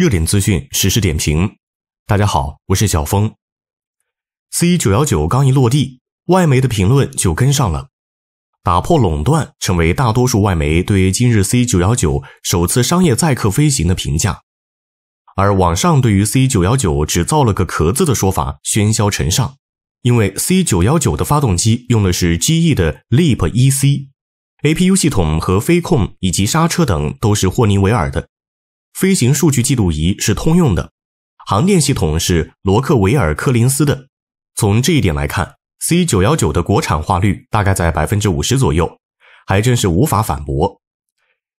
热点资讯实时点评，大家好，我是小峰。C 九幺九刚一落地，外媒的评论就跟上了，打破垄断成为大多数外媒对今日 C 九幺九首次商业载客飞行的评价。而网上对于 C 九幺九只造了个壳子的说法喧嚣尘上，因为 C 九幺九的发动机用的是 GE 的 Leap EC，APU 系统和飞控以及刹车等都是霍尼韦尔的。飞行数据记录仪是通用的，航电系统是罗克维尔科林斯的。从这一点来看，C 九幺九的国产化率大概在百分之五十左右，还真是无法反驳。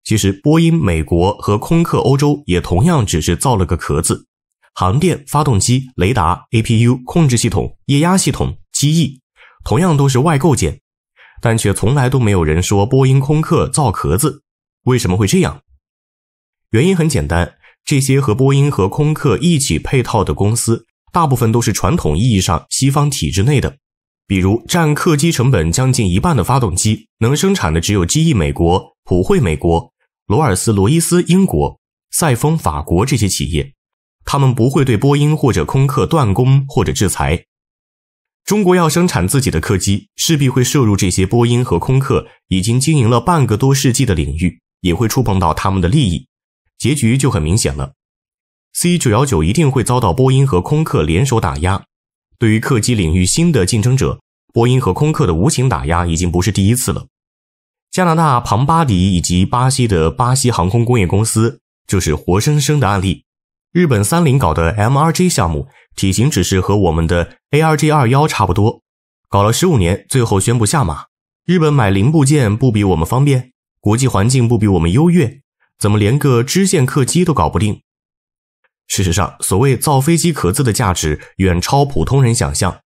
其实，波音美国和空客欧洲也同样只是造了个壳子，航电、发动机、雷达、APU、控制系统、液压系统、机翼，同样都是外构件，但却从来都没有人说波音、空客造壳子。为什么会这样？原因很简单，这些和波音和空客一起配套的公司，大部分都是传统意义上西方体制内的，比如占客机成本将近一半的发动机，能生产的只有机翼美国、普惠美国、罗尔斯罗伊斯英国、赛峰法国这些企业，他们不会对波音或者空客断供或者制裁。中国要生产自己的客机，势必会涉入这些波音和空客已经经营了半个多世纪的领域，也会触碰到他们的利益。结局就很明显了，C 九幺九一定会遭到波音和空客联手打压。对于客机领域新的竞争者，波音和空客的无情打压已经不是第一次了。加拿大庞巴迪以及巴西的巴西航空工业公司就是活生生的案例。日本三菱搞的 MRJ 项目，体型只是和我们的 ARJ 二幺差不多，搞了十五年，最后宣布下马。日本买零部件不比我们方便，国际环境不比我们优越。怎么连个支线客机都搞不定？事实上，所谓造飞机壳子的价值远超普通人想象。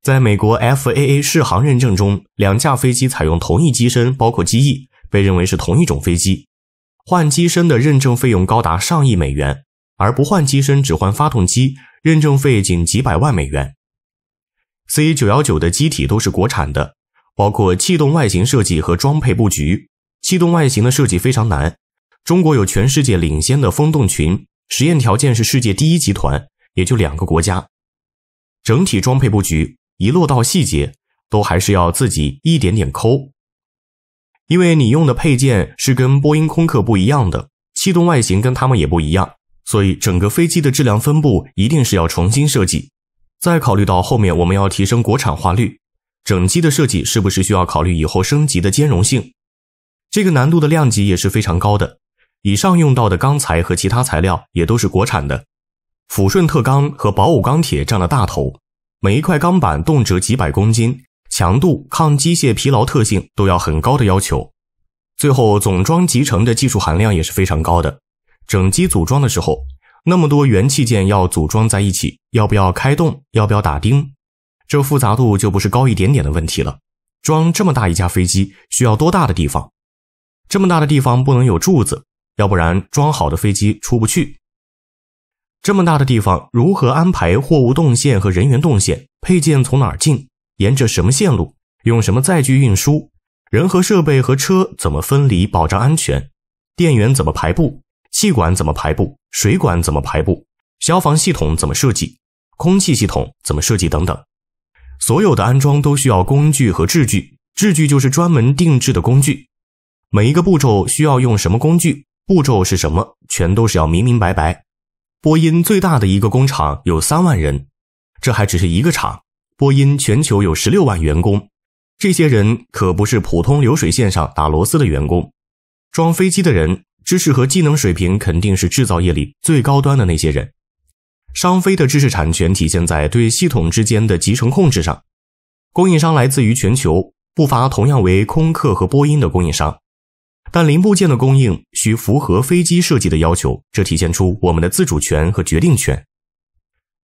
在美国 FAA 试航认证中，两架飞机采用同一机身，包括机翼，被认为是同一种飞机。换机身的认证费用高达上亿美元，而不换机身只换发动机，认证费仅几百万美元。C 九幺九的机体都是国产的，包括气动外形设计和装配布局。气动外形的设计非常难。中国有全世界领先的风洞群，实验条件是世界第一集团，也就两个国家。整体装配布局，一落到细节，都还是要自己一点点抠。因为你用的配件是跟波音、空客不一样的，气动外形跟他们也不一样，所以整个飞机的质量分布一定是要重新设计。再考虑到后面我们要提升国产化率，整机的设计是不是需要考虑以后升级的兼容性？这个难度的量级也是非常高的。以上用到的钢材和其他材料也都是国产的，抚顺特钢和宝武钢铁占了大头。每一块钢板动辄几百公斤，强度、抗机械疲劳特性都要很高的要求。最后总装集成的技术含量也是非常高的。整机组装的时候，那么多元器件要组装在一起，要不要开洞，要不要打钉，这复杂度就不是高一点点的问题了。装这么大一架飞机需要多大的地方？这么大的地方不能有柱子。要不然装好的飞机出不去。这么大的地方，如何安排货物动线和人员动线？配件从哪儿进？沿着什么线路？用什么载具运输？人和设备和车怎么分离？保障安全？电源怎么排布？气管怎么排布？水管怎么排布？消防系统怎么设计？空气系统怎么设计？等等。所有的安装都需要工具和制具，制具就是专门定制的工具。每一个步骤需要用什么工具？步骤是什么？全都是要明明白白。波音最大的一个工厂有三万人，这还只是一个厂。波音全球有十六万员工，这些人可不是普通流水线上打螺丝的员工，装飞机的人，知识和技能水平肯定是制造业里最高端的那些人。商飞的知识产权体现在对系统之间的集成控制上，供应商来自于全球，不乏同样为空客和波音的供应商。但零部件的供应需符合飞机设计的要求，这体现出我们的自主权和决定权。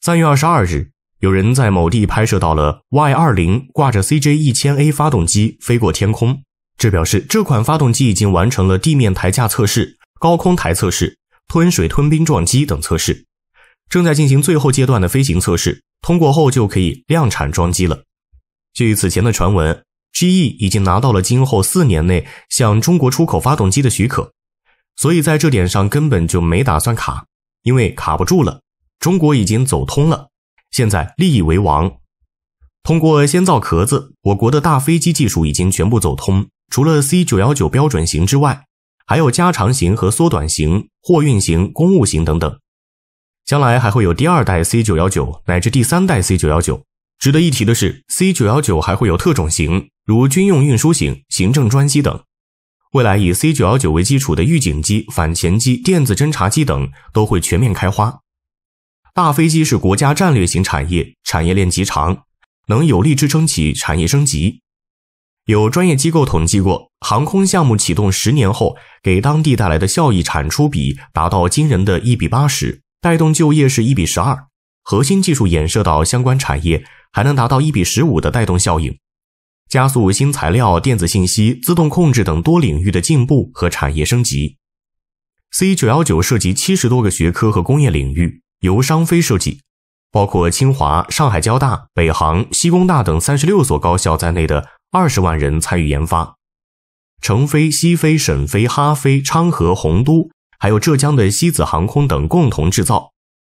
三月二十二日，有人在某地拍摄到了 Y 二零挂着 CJ 一千 A 发动机飞过天空，这表示这款发动机已经完成了地面台架测试、高空台测试、吞水吞冰撞击等测试，正在进行最后阶段的飞行测试，通过后就可以量产装机了。据此前的传闻。GE 已经拿到了今后四年内向中国出口发动机的许可，所以在这点上根本就没打算卡，因为卡不住了。中国已经走通了，现在利益为王。通过先造壳子，我国的大飞机技术已经全部走通。除了 C 九幺九标准型之外，还有加长型和缩短型、货运型、公务型等等。将来还会有第二代 C 九幺九乃至第三代 C 九幺九。值得一提的是，C 九幺九还会有特种型。如军用运输型、行政专机等，未来以 C 九幺九为基础的预警机、反潜机、电子侦察机等都会全面开花。大飞机是国家战略型产业，产业链极长，能有力支撑起产业升级。有专业机构统计过，航空项目启动十年后，给当地带来的效益产出比达到惊人的一比八十，带动就业是一比十二，核心技术衍射到相关产业，还能达到一比十五的带动效应。加速新材料、电子信息、自动控制等多领域的进步和产业升级。C 九幺九涉及七十多个学科和工业领域，由商飞设计，包括清华、上海交大、北航、西工大等三十六所高校在内的二十万人参与研发，成飞、西飞、沈飞、哈飞、昌河、洪都，还有浙江的西子航空等共同制造，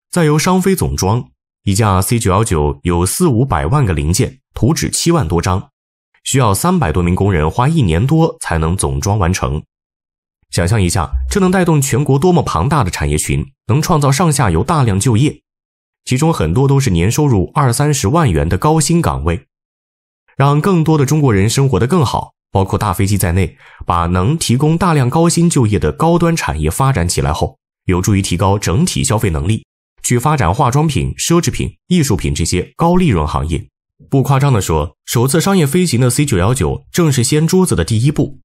再由商飞总装。一架 C 九幺九有四五百万个零件，图纸七万多张。需要三百多名工人花一年多才能总装完成。想象一下，这能带动全国多么庞大的产业群，能创造上下游大量就业，其中很多都是年收入二三十万元的高薪岗位，让更多的中国人生活得更好。包括大飞机在内，把能提供大量高薪就业的高端产业发展起来后，有助于提高整体消费能力，去发展化妆品、奢侈品、艺术品这些高利润行业。不夸张地说，首次商业飞行的 C 九幺九正是掀桌子的第一步。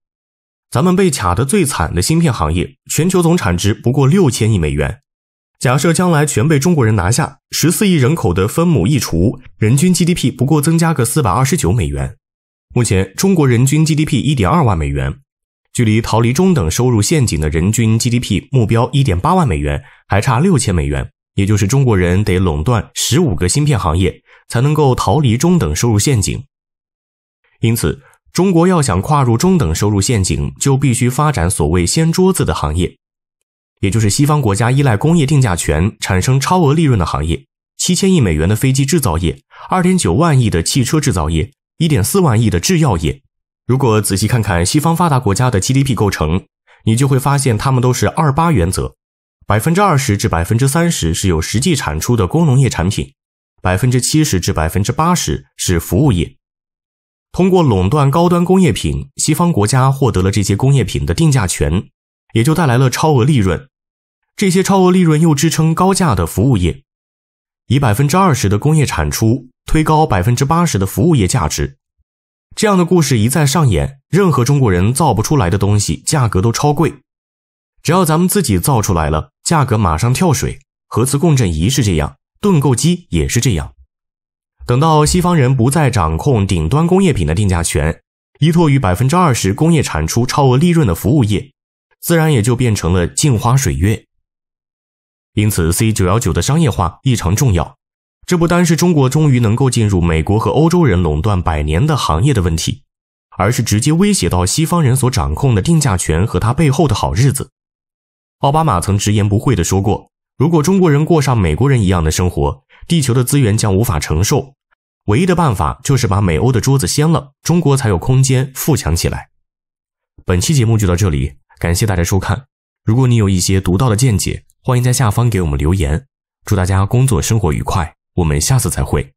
咱们被卡得最惨的芯片行业，全球总产值不过六千亿美元。假设将来全被中国人拿下，十四亿人口的分母一除，人均 GDP 不过增加个四百二十九美元。目前中国人均 GDP 一点二万美元，距离逃离中等收入陷阱的人均 GDP 目标一点八万美元还差六千美元，也就是中国人得垄断十五个芯片行业。才能够逃离中等收入陷阱。因此，中国要想跨入中等收入陷阱，就必须发展所谓“掀桌子”的行业，也就是西方国家依赖工业定价权产生超额利润的行业：七千亿美元的飞机制造业，二点九万亿的汽车制造业，一点四万亿的制药业。如果仔细看看西方发达国家的 GDP 构成，你就会发现，他们都是“二八原则”，百分之二十至百分之三十是有实际产出的工农业产品。百分之七十至百分之八十是服务业。通过垄断高端工业品，西方国家获得了这些工业品的定价权，也就带来了超额利润。这些超额利润又支撑高价的服务业，以百分之二十的工业产出推高百分之八十的服务业价值。这样的故事一再上演。任何中国人造不出来的东西，价格都超贵。只要咱们自己造出来了，价格马上跳水。核磁共振仪是这样。盾构机也是这样，等到西方人不再掌控顶端工业品的定价权，依托于百分之二十工业产出超额利润的服务业，自然也就变成了镜花水月。因此，C 九幺九的商业化异常重要，这不单是中国终于能够进入美国和欧洲人垄断百年的行业的问题，而是直接威胁到西方人所掌控的定价权和它背后的好日子。奥巴马曾直言不讳的说过。如果中国人过上美国人一样的生活，地球的资源将无法承受。唯一的办法就是把美欧的桌子掀了，中国才有空间富强起来。本期节目就到这里，感谢大家收看。如果你有一些独到的见解，欢迎在下方给我们留言。祝大家工作生活愉快，我们下次再会。